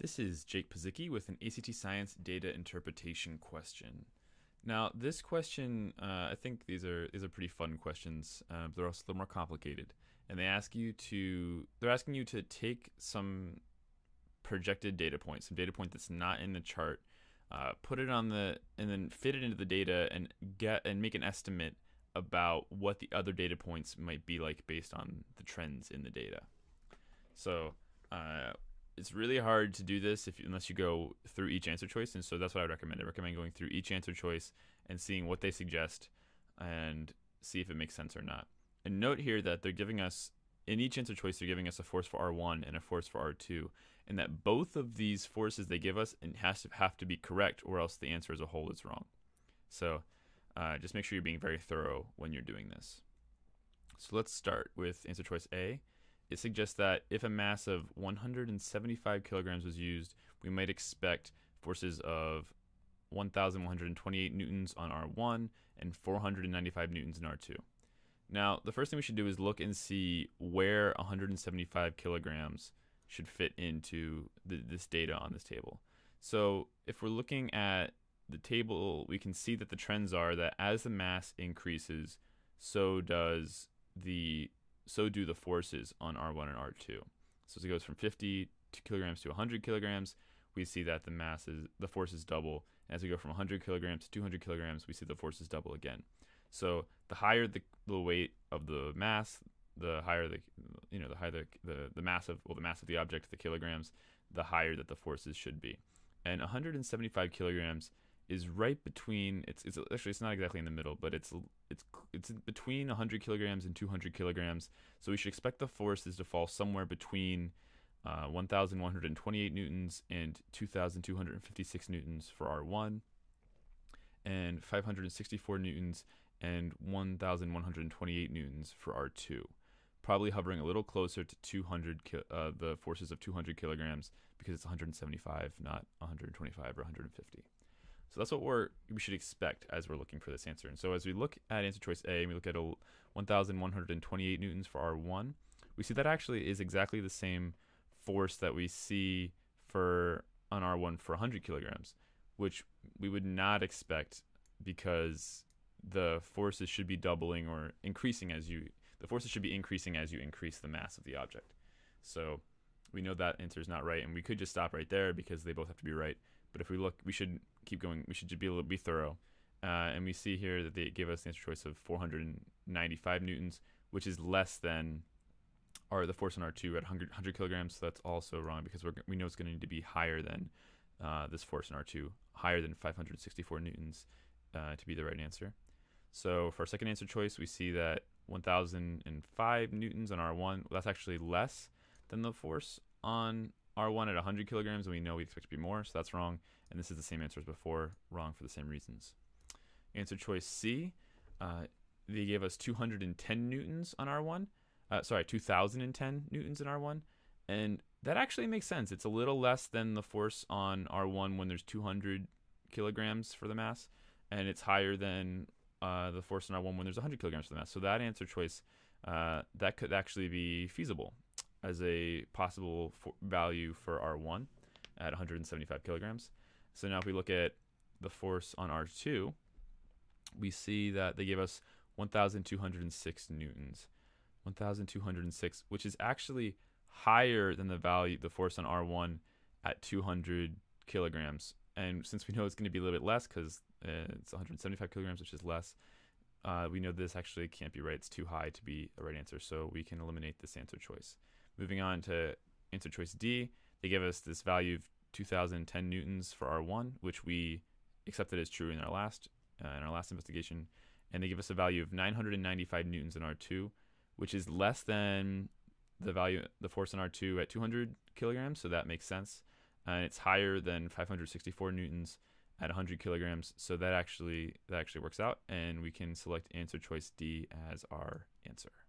This is Jake Pazicki with an ACT Science data interpretation question. Now, this question, uh, I think these are these are pretty fun questions. Uh, they're also a little more complicated, and they ask you to they're asking you to take some projected data point, some data point that's not in the chart, uh, put it on the and then fit it into the data and get and make an estimate about what the other data points might be like based on the trends in the data. So uh, it's really hard to do this if unless you go through each answer choice, and so that's what I recommend. I recommend going through each answer choice and seeing what they suggest, and see if it makes sense or not. And note here that they're giving us in each answer choice, they're giving us a force for R1 and a force for R2, and that both of these forces they give us has to have to be correct, or else the answer as a whole is wrong. So uh, just make sure you're being very thorough when you're doing this. So let's start with answer choice A it suggests that if a mass of 175 kilograms was used, we might expect forces of 1,128 newtons on R1 and 495 newtons in R2. Now, the first thing we should do is look and see where 175 kilograms should fit into the, this data on this table. So if we're looking at the table, we can see that the trends are that as the mass increases, so does the so do the forces on R1 and R2. So as it goes from 50 kilograms to 100 kilograms, we see that the mass is, the forces double. as we go from 100 kilograms to 200 kilograms, we see the forces double again. So the higher the, the weight of the mass, the higher the you know the higher the, the, the mass of well the mass of the object the kilograms the higher that the forces should be and 175 kilograms is right between it's it's actually it's not exactly in the middle, but it's it's it's between 100 kilograms and 200 kilograms. So we should expect the forces to fall somewhere between uh, 1,128 newtons and 2,256 newtons for R1, and 564 newtons and 1,128 newtons for R2. Probably hovering a little closer to 200 ki- uh, the forces of 200 kilograms because it's 175, not 125 or 150. So that's what we're we should expect as we're looking for this answer. And so as we look at answer choice A, and we look at 1,128 newtons for R1, we see that actually is exactly the same force that we see for on R1 for 100 kilograms, which we would not expect because the forces should be doubling or increasing as you the forces should be increasing as you increase the mass of the object. So we know that answer is not right, and we could just stop right there because they both have to be right. But if we look, we should keep going. We should be a little be thorough. Uh, and we see here that they give us the answer choice of 495 newtons, which is less than our the force on R2 at 100, 100 kilograms. So that's also wrong because we know it's going to need to be higher than uh, this force in R2, higher than 564 newtons uh, to be the right answer. So for our second answer choice, we see that 1,005 newtons on R1. that's actually less than the force on R1 at 100 kilograms, and we know we expect to be more, so that's wrong. And this is the same answer as before, wrong for the same reasons. Answer choice C, uh, they gave us 210 newtons on R1. Uh, sorry, 2,010 newtons in R1. And that actually makes sense. It's a little less than the force on R1 when there's 200 kilograms for the mass, and it's higher than uh, the force on R1 when there's 100 kilograms for the mass. So that answer choice, uh, that could actually be feasible as a possible for value for R1 at 175 kilograms. So now if we look at the force on R2, we see that they gave us 1,206 newtons, 1,206, which is actually higher than the value, the force on R1 at 200 kilograms. And since we know it's going to be a little bit less because uh, it's 175 kilograms, which is less, uh, we know this actually can't be right. It's too high to be a right answer. So we can eliminate this answer choice. Moving on to answer choice D, they give us this value of 2010 newtons for R1, which we accepted as true in our last uh, in our last investigation, and they give us a value of 995 newtons in R2, which is less than the value the force in R2 at 200 kilograms, so that makes sense, uh, and it's higher than 564 newtons at 100 kilograms, so that actually that actually works out, and we can select answer choice D as our answer.